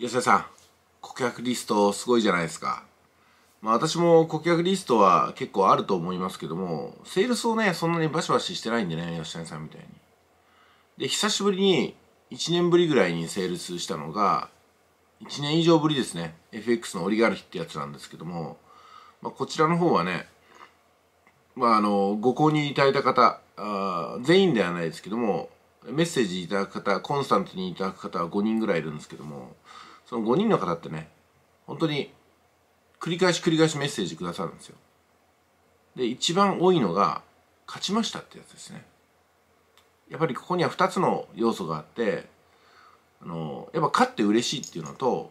吉田さん、顧客リストすごいじゃないですか。まあ私も顧客リストは結構あると思いますけども、セールスをね、そんなにバシバシしてないんでね、吉田さんみたいに。で、久しぶりに、1年ぶりぐらいにセールスしたのが、1年以上ぶりですね。FX のオリガルヒってやつなんですけども、まあ、こちらの方はね、まああの、ご購入いただいた方、あ全員ではないですけども、メッセージいただく方、コンスタントにいただく方は5人ぐらいいるんですけども、その5人の方ってね本当に繰り返し繰り返しメッセージくださるんですよで一番多いのが勝ちましたってやつですねやっぱりここには2つの要素があってあのやっぱ勝って嬉しいっていうのと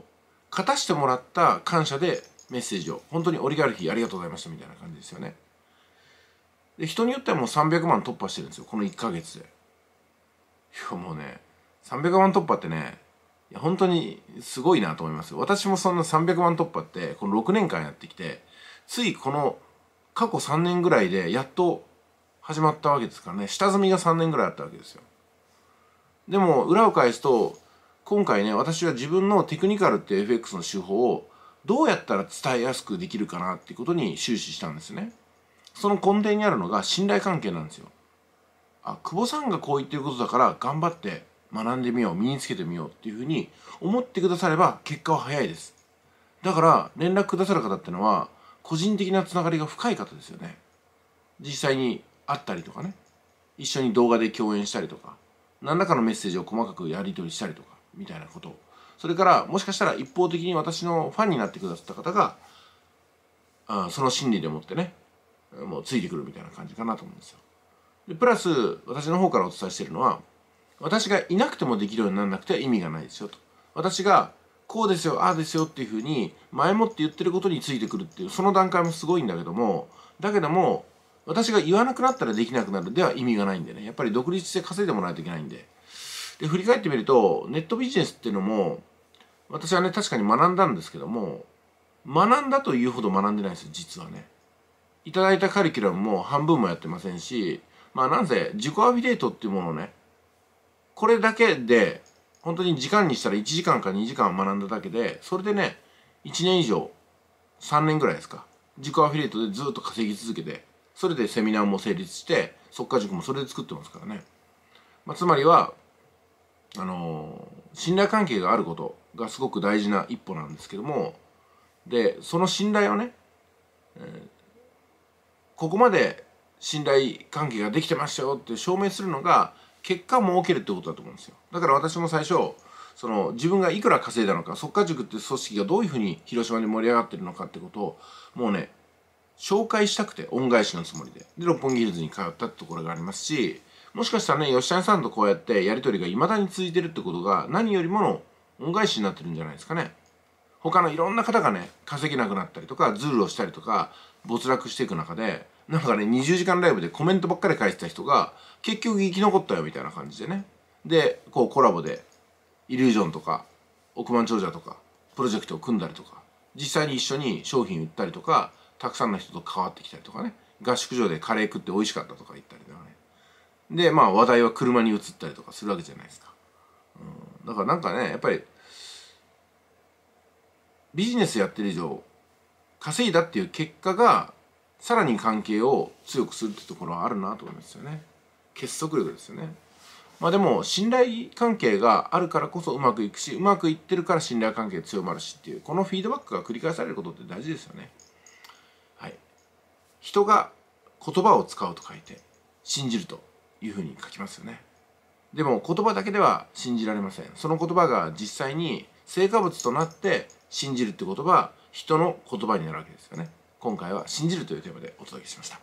勝たしてもらった感謝でメッセージを本当にオリガルヒありがとうございましたみたいな感じですよねで人によってはもう300万突破してるんですよこの1ヶ月でいやもうね300万突破ってねいや本当にすごいなと思います私もそんな300万突破ってこの6年間やってきてついこの過去3年ぐらいでやっと始まったわけですからね下積みが3年ぐらいあったわけですよでも裏を返すと今回ね私は自分のテクニカルって FX の手法をどうやったら伝えやすくできるかなっていうことに終始したんですねその根底にあるのが信頼関係なんですよあ久保さんがこう言ってることだから頑張って学んでみよう身につけてみようっていうふうに思ってくだされば結果は早いですだから連絡くださる方ってのは個人的なつながりが深い方ですよね実際に会ったりとかね一緒に動画で共演したりとか何らかのメッセージを細かくやり取りしたりとかみたいなことそれからもしかしたら一方的に私のファンになってくださった方があその心理でもってねもうついてくるみたいな感じかなと思うんですよでプラス私の方からお伝えしてるのは私がいなくてもできるようにならなくては意味がないですよと。私がこうですよ、ああですよっていうふうに前もって言ってることについてくるっていうその段階もすごいんだけども、だけども私が言わなくなったらできなくなるでは意味がないんでね。やっぱり独立して稼いでもらわないといけないんで。で、振り返ってみるとネットビジネスっていうのも私はね、確かに学んだんですけども、学んだというほど学んでないですよ、実はね。いただいたカリキュラムも半分もやってませんし、まあなんせ自己アフィリエイトっていうものをね、これだけで、本当に時間にしたら1時間か2時間学んだだけで、それでね、1年以上、3年ぐらいですか。自己アフィリエイトでずっと稼ぎ続けて、それでセミナーも成立して、即価塾もそれで作ってますからね。まあ、つまりは、あのー、信頼関係があることがすごく大事な一歩なんですけども、で、その信頼をね、えー、ここまで信頼関係ができてましたよって証明するのが結果儲けるってことだと思うんですよだから私も最初その自分がいくら稼いだのか即果塾っていう組織がどういうふうに広島に盛り上がってるのかってことをもうね紹介したくて恩返しのつもりでで六本木ヒルズに通ったってところがありますしもしかしたらね吉谷さんとこうやってやり取りがいまだに続いてるってことが何よりもの恩返しになってるんじゃないですかね他のいろんな方がね稼げなくなったりとかズルをしたりとか没落していく中でなんかね20時間ライブでコメントばっかり返してた人が結局生き残ったよみたいな感じでねでこうコラボでイリュージョンとか億万長者とかプロジェクトを組んだりとか実際に一緒に商品売ったりとかたくさんの人と関わってきたりとかね合宿所でカレー食って美味しかったとか言ったりとかねでまあ話題は車に移ったりとかするわけじゃないですか、うん、だからなんかねやっぱりビジネスやってる以上稼いだっていう結果がさらに関係を強くするってところはあるなと思いますよね結束力ですよねまあでも信頼関係があるからこそうまくいくしうまくいってるから信頼関係強まるしっていうこのフィードバックが繰り返されることって大事ですよねはい人が言葉を使うと書いて信じるというふうに書きますよねでも言葉だけでは信じられませんその言葉が実際に成果物となって信じるってことは人の言葉になるわけですよね今回は信じるというテーマでお届けしました。